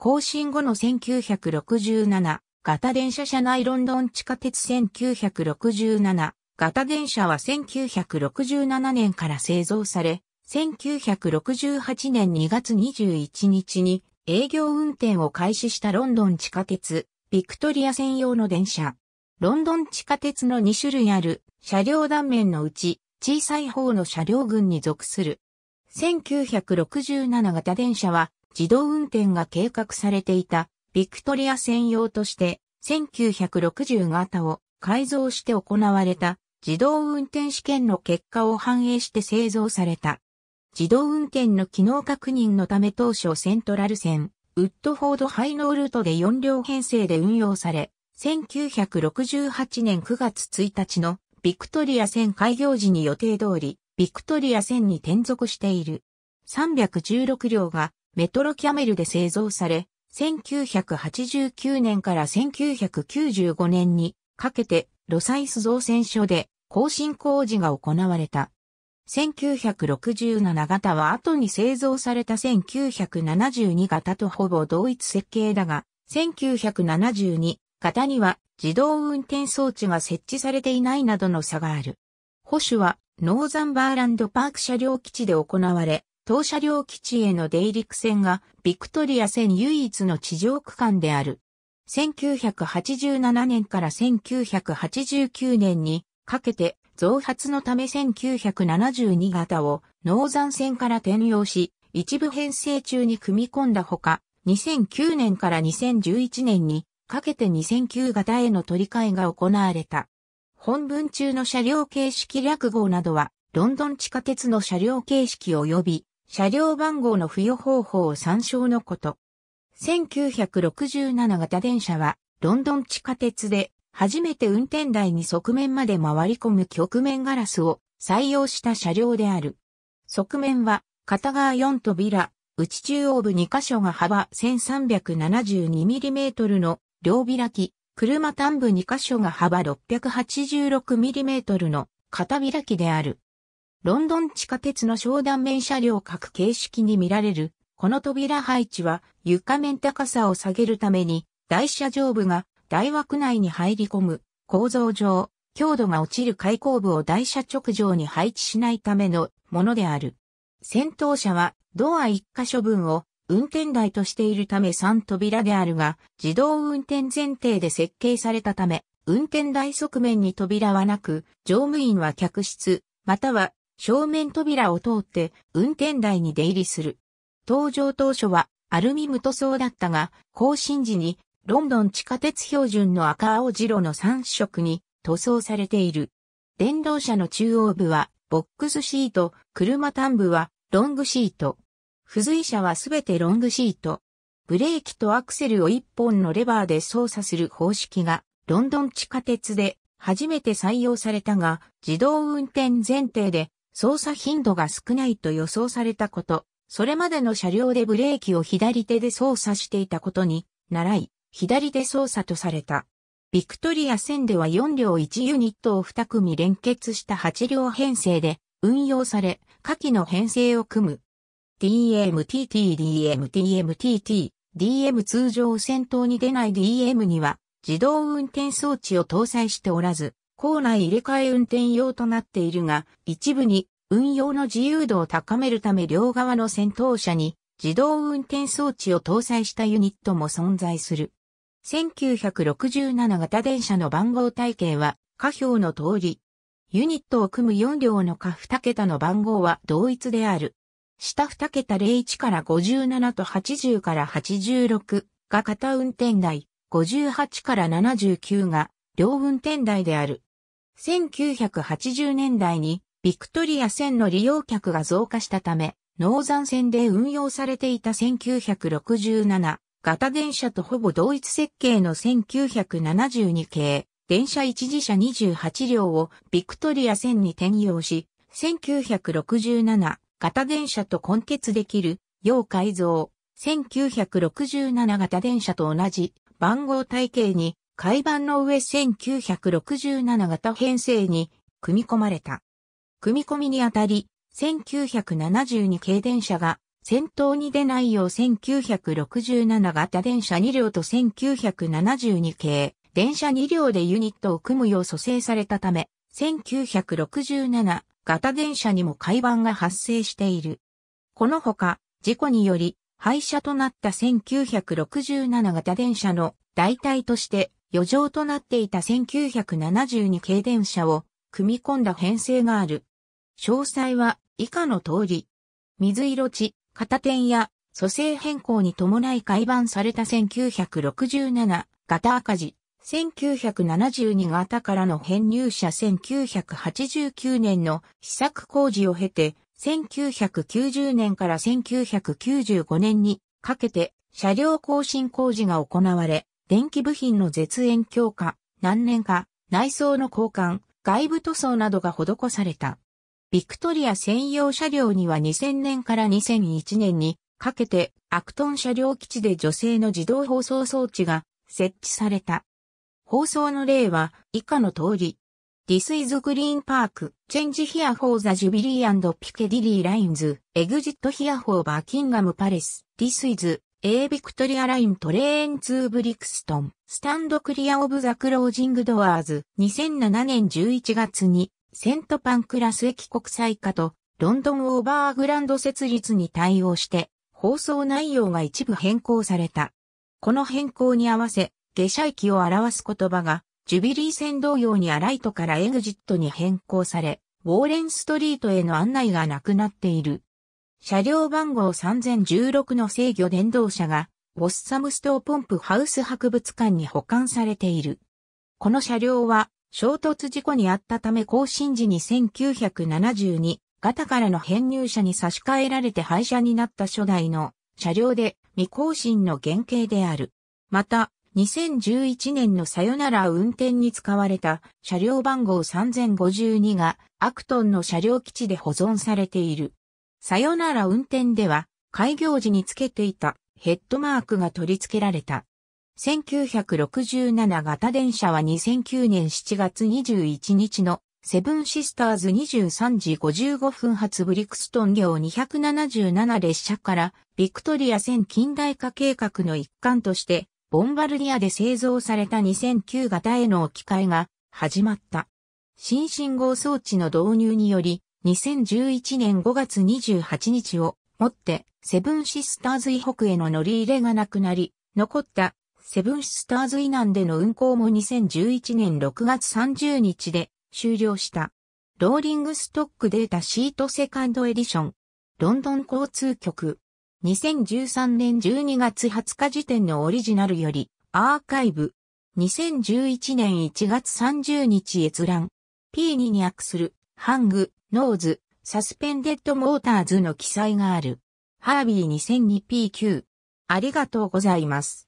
更新後の1967型電車車内ロンドン地下鉄1967型電車は1967年から製造され、1968年2月21日に営業運転を開始したロンドン地下鉄、ビクトリア専用の電車。ロンドン地下鉄の2種類ある車両断面のうち小さい方の車両群に属する。1967型電車は自動運転が計画されていたビクトリア専用として1960型を改造して行われた自動運転試験の結果を反映して製造された。自動運転の機能確認のため当初セントラル線、ウッドフォードハイノールートで4両編成で運用され、1968年9月1日のビクトリア線開業時に予定通り、ビクトリア線に転属している。316両がメトロキャメルで製造され、1989年から1995年にかけてロサイス造船所で更新工事が行われた。1967型は後に製造された1972型とほぼ同一設計だが、1972型には自動運転装置が設置されていないなどの差がある。保守はノーザンバーランドパーク車両基地で行われ、当車両基地への出入り区線がビクトリア線唯一の地上区間である。1987年から1989年にかけて増発のため1972型を農山線から転用し、一部編成中に組み込んだほか、2009年から2011年にかけて2009型への取り替えが行われた。本文中の車両形式略号などは、ロンドン地下鉄の車両形式及び車両番号の付与方法を参照のこと。1967型電車は、ロンドン地下鉄で、初めて運転台に側面まで回り込む曲面ガラスを採用した車両である。側面は、片側4扉、内中央部2箇所が幅 1372mm の両開き、車端部2箇所が幅 686mm の片開きである。ロンドン地下鉄の商談面車両各形式に見られる、この扉配置は床面高さを下げるために、台車上部が台枠内に入り込む構造上、強度が落ちる開口部を台車直上に配置しないためのものである。先頭車はドア1箇所分を運転台としているため3扉であるが、自動運転前提で設計されたため、運転台側面に扉はなく、乗務員は客室、または正面扉を通って運転台に出入りする。登場当初はアルミ無塗装だったが、更新時にロンドン地下鉄標準の赤青白の3色に塗装されている。電動車の中央部はボックスシート、車端部はロングシート。付随車はすべてロングシート。ブレーキとアクセルを1本のレバーで操作する方式がロンドン地下鉄で初めて採用されたが、自動運転前提で操作頻度が少ないと予想されたこと、それまでの車両でブレーキを左手で操作していたことに、習い、左手操作とされた。ビクトリア線では4両1ユニットを2組連結した8両編成で運用され、下記の編成を組む。DMTT、DMTMTT、DM 通常先頭に出ない DM には自動運転装置を搭載しておらず、校内入れ替え運転用となっているが、一部に運用の自由度を高めるため両側の先頭車に自動運転装置を搭載したユニットも存在する。1967型電車の番号体系は、下表の通り。ユニットを組む4両の下2桁の番号は同一である。下2桁01から57と80から86が片運転台、58から79が両運転台である。1980年代にビクトリア線の利用客が増加したため、ノーザン線で運用されていた1967型電車とほぼ同一設計の1972系電車一時車28両をビクトリア線に転用し、1967型電車と混結できる要改造1967型電車と同じ番号体系に海板の上1967型編成に組み込まれた。組み込みにあたり、1972系電車が先頭に出ないよう1967型電車2両と1972系電車2両でユニットを組むよう蘇生されたため、1967型電車にも海板が発生している。このほか、事故により廃車となった1967型電車の代替として余剰となっていた1972系電車を組み込んだ編成がある。詳細は以下の通り。水色地、片点や蘇生変更に伴い改版された1967型赤字、1972型からの編入者1989年の試作工事を経て、1990年から1995年にかけて車両更新工事が行われ、電気部品の絶縁強化、何年か、内装の交換、外部塗装などが施された。ビクトリア専用車両には2000年から2001年にかけてアクトン車両基地で女性の自動放送装置が設置された。放送の例は以下の通り。This is Green Park, Change Here for the Jubilee and Piccadilly Lines, Exit Here for Buckingham Palace, This is A ビクトリアライントレーンツーブリクストン、スタンドクリアオブザクロージングドアーズ、2007年11月に、セントパンクラス駅国際化と、ロンドンオーバーグランド設立に対応して、放送内容が一部変更された。この変更に合わせ、下車駅を表す言葉が、ジュビリー線同様にアライトからエグジットに変更され、ウォーレンストリートへの案内がなくなっている。車両番号3016の制御電動車が、ボッサムストーポンプハウス博物館に保管されている。この車両は、衝突事故にあったため更新時に1972型からの編入車に差し替えられて廃車になった初代の車両で未更新の原型である。また、2011年のさよなら運転に使われた車両番号3052がアクトンの車両基地で保存されている。さよなら運転では、開業時につけていたヘッドマークが取り付けられた。1967型電車は2009年7月21日のセブンシスターズ23時55分発ブリクストン業277列車からビクトリア線近代化計画の一環としてボンバルディアで製造された2009型への置き換えが始まった。新信号装置の導入により2011年5月28日をもって、セブンシスターズ以北への乗り入れがなくなり、残ったセブンシスターズ以南での運行も2011年6月30日で終了した。ローリングストックデータシートセカンドエディション。ロンドン交通局。2013年12月20日時点のオリジナルよりアーカイブ。2011年1月30日閲覧。P2 に訳するハング。ノーズ、サスペンデッドモーターズの記載がある。ハービー 2002PQ。ありがとうございます。